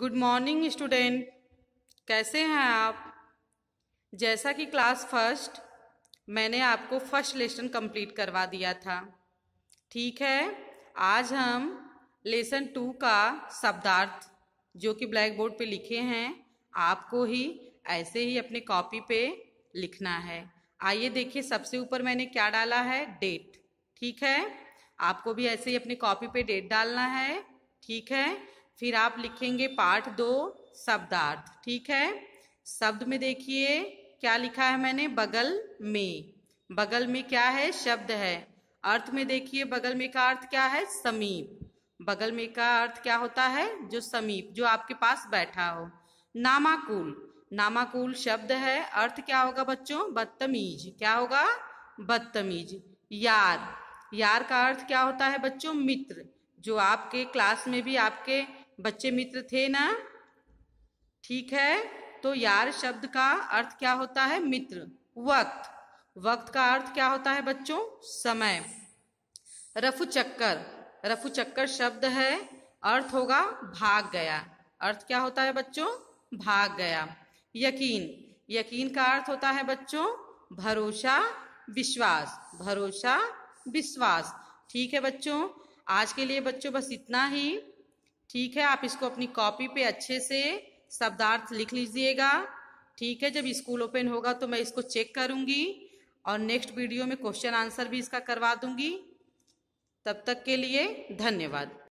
good morning student कैसे हैं आप जैसा कि क्लास फर्स्ट मैंने आपको फर्स्ट लेसन कंप्लीट करवा दिया था ठीक है आज हम लेसन टू का शब्दार्थ जो कि ब्लैक बोर्ड पे लिखे हैं आपको ही ऐसे ही अपने कॉपी पे लिखना है आइए देखिए सबसे ऊपर मैंने क्या डाला है डेट ठीक है आपको भी ऐसे ही अपनी कॉपी पे डेट डालना है ठीक है फिर आप लिखेंगे पाठ दो शब्दार्थ ठीक है शब्द में देखिए क्या लिखा है मैंने बगल में बगल में क्या है शब्द है अर्थ में देखिए बगल में का अर्थ क्या है समीप बगल में का अर्थ क्या होता है जो समीप जो आपके पास बैठा हो नामाकुल नामाकुल शब्द है अर्थ क्या होगा बच्चों बदतमीज क्या होगा बदतमीज यार यार का अर्थ क्या होता है बच्चों मित्र जो आपके क्लास में भी आपके बच्चे मित्र थे ना ठीक है तो यार शब्द का अर्थ क्या होता है मित्र वक्त वक्त का अर्थ क्या होता है बच्चों समय रफू चक्कर रफू चक्कर शब्द है अर्थ होगा भाग गया अर्थ क्या होता है बच्चों भाग गया यकीन यकीन का अर्थ होता है बच्चों भरोसा विश्वास भरोसा विश्वास ठीक है बच्चों आज के लिए बच्चों बस इतना ही ठीक है आप इसको अपनी कॉपी पे अच्छे से शब्दार्थ लिख लीजिएगा ठीक है जब स्कूल ओपन होगा तो मैं इसको चेक करूंगी और नेक्स्ट वीडियो में क्वेश्चन आंसर भी इसका करवा दूंगी तब तक के लिए धन्यवाद